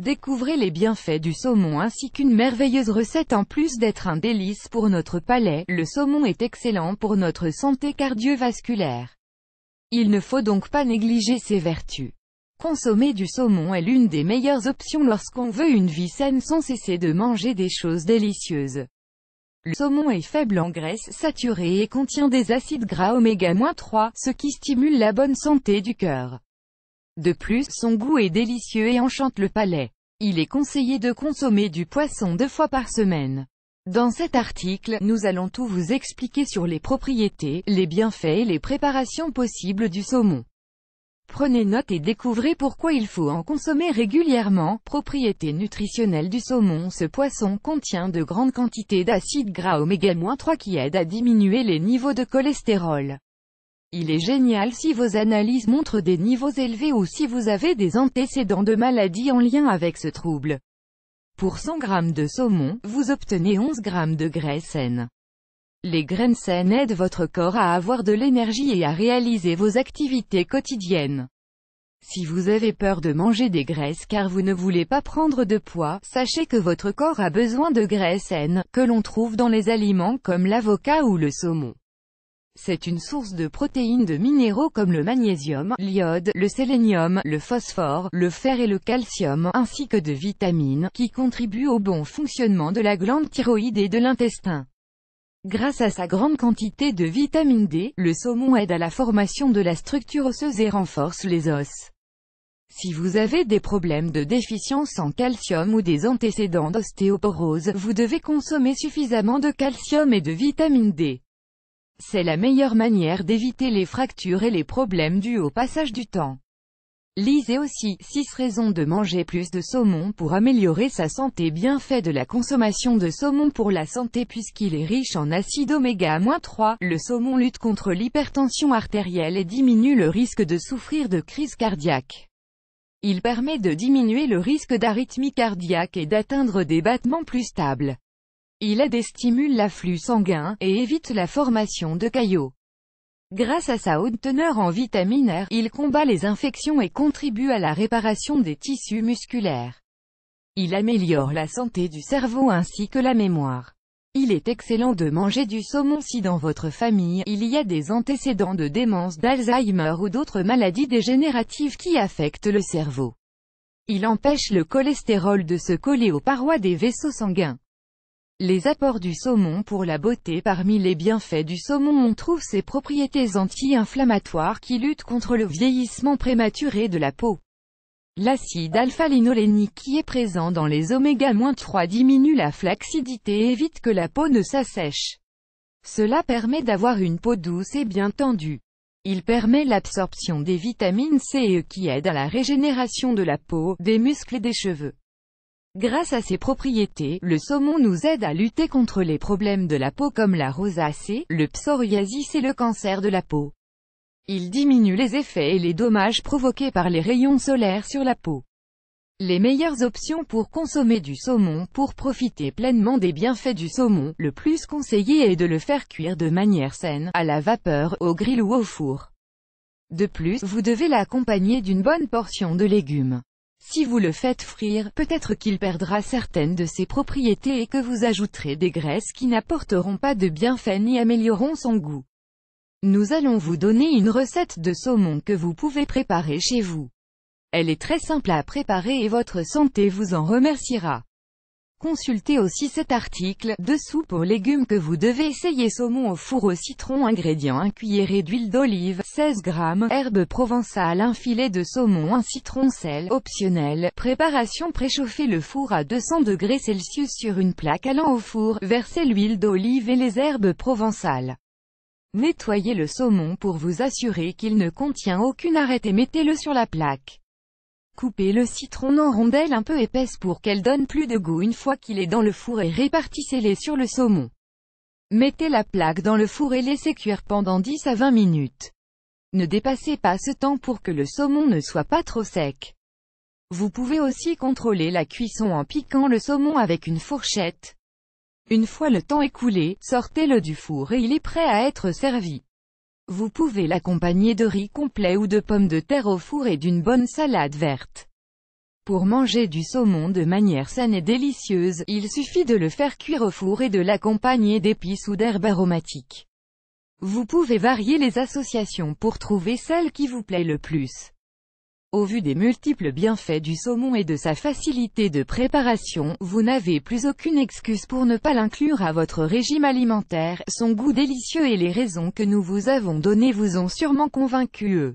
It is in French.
Découvrez les bienfaits du saumon ainsi qu'une merveilleuse recette en plus d'être un délice pour notre palais, le saumon est excellent pour notre santé cardiovasculaire. Il ne faut donc pas négliger ses vertus. Consommer du saumon est l'une des meilleures options lorsqu'on veut une vie saine sans cesser de manger des choses délicieuses. Le saumon est faible en graisse saturée et contient des acides gras oméga-3, ce qui stimule la bonne santé du cœur. De plus, son goût est délicieux et enchante le palais. Il est conseillé de consommer du poisson deux fois par semaine. Dans cet article, nous allons tout vous expliquer sur les propriétés, les bienfaits et les préparations possibles du saumon. Prenez note et découvrez pourquoi il faut en consommer régulièrement. Propriétés nutritionnelles du saumon Ce poisson contient de grandes quantités d'acides gras oméga-3 qui aident à diminuer les niveaux de cholestérol. Il est génial si vos analyses montrent des niveaux élevés ou si vous avez des antécédents de maladies en lien avec ce trouble. Pour 100 g de saumon, vous obtenez 11 g de graisse saine. Les graines saines aident votre corps à avoir de l'énergie et à réaliser vos activités quotidiennes. Si vous avez peur de manger des graisses car vous ne voulez pas prendre de poids, sachez que votre corps a besoin de graisses saines, que l'on trouve dans les aliments comme l'avocat ou le saumon. C'est une source de protéines de minéraux comme le magnésium, l'iode, le sélénium, le phosphore, le fer et le calcium, ainsi que de vitamines, qui contribuent au bon fonctionnement de la glande thyroïde et de l'intestin. Grâce à sa grande quantité de vitamine D, le saumon aide à la formation de la structure osseuse et renforce les os. Si vous avez des problèmes de déficience en calcium ou des antécédents d'ostéoporose, vous devez consommer suffisamment de calcium et de vitamine D. C'est la meilleure manière d'éviter les fractures et les problèmes dus au passage du temps. Lisez aussi 6 raisons de manger plus de saumon pour améliorer sa santé Bien fait de la consommation de saumon pour la santé puisqu'il est riche en acide oméga-3, le saumon lutte contre l'hypertension artérielle et diminue le risque de souffrir de crise cardiaque. Il permet de diminuer le risque d'arythmie cardiaque et d'atteindre des battements plus stables. Il aide et stimule l'afflux sanguin, et évite la formation de caillots. Grâce à sa haute teneur en vitamine R, il combat les infections et contribue à la réparation des tissus musculaires. Il améliore la santé du cerveau ainsi que la mémoire. Il est excellent de manger du saumon si dans votre famille, il y a des antécédents de démence d'Alzheimer ou d'autres maladies dégénératives qui affectent le cerveau. Il empêche le cholestérol de se coller aux parois des vaisseaux sanguins. Les apports du saumon pour la beauté Parmi les bienfaits du saumon on trouve ses propriétés anti-inflammatoires qui luttent contre le vieillissement prématuré de la peau. L'acide alpha-linolénique qui est présent dans les oméga-3 diminue la flaccidité et évite que la peau ne s'assèche. Cela permet d'avoir une peau douce et bien tendue. Il permet l'absorption des vitamines C et E qui aident à la régénération de la peau, des muscles et des cheveux. Grâce à ses propriétés, le saumon nous aide à lutter contre les problèmes de la peau comme la rosacée, le psoriasis et le cancer de la peau. Il diminue les effets et les dommages provoqués par les rayons solaires sur la peau. Les meilleures options pour consommer du saumon Pour profiter pleinement des bienfaits du saumon, le plus conseillé est de le faire cuire de manière saine, à la vapeur, au grill ou au four. De plus, vous devez l'accompagner d'une bonne portion de légumes. Si vous le faites frire, peut-être qu'il perdra certaines de ses propriétés et que vous ajouterez des graisses qui n'apporteront pas de bienfaits ni amélioreront son goût. Nous allons vous donner une recette de saumon que vous pouvez préparer chez vous. Elle est très simple à préparer et votre santé vous en remerciera. Consultez aussi cet article, de soupe aux légumes que vous devez essayer saumon au four au citron ingrédients 1 cuillerée d'huile d'olive, 16 g, herbes provençales un filet de saumon un citron sel, optionnel, préparation préchauffez le four à 200 degrés sur une plaque allant au four, versez l'huile d'olive et les herbes provençales. Nettoyez le saumon pour vous assurer qu'il ne contient aucune arête et mettez-le sur la plaque. Coupez le citron en rondelles un peu épaisses pour qu'elle donne plus de goût une fois qu'il est dans le four et répartissez-les sur le saumon. Mettez la plaque dans le four et laissez cuire pendant 10 à 20 minutes. Ne dépassez pas ce temps pour que le saumon ne soit pas trop sec. Vous pouvez aussi contrôler la cuisson en piquant le saumon avec une fourchette. Une fois le temps écoulé, sortez-le du four et il est prêt à être servi. Vous pouvez l'accompagner de riz complet ou de pommes de terre au four et d'une bonne salade verte. Pour manger du saumon de manière saine et délicieuse, il suffit de le faire cuire au four et de l'accompagner d'épices ou d'herbes aromatiques. Vous pouvez varier les associations pour trouver celle qui vous plaît le plus. Au vu des multiples bienfaits du saumon et de sa facilité de préparation, vous n'avez plus aucune excuse pour ne pas l'inclure à votre régime alimentaire, son goût délicieux et les raisons que nous vous avons données vous ont sûrement convaincu eux.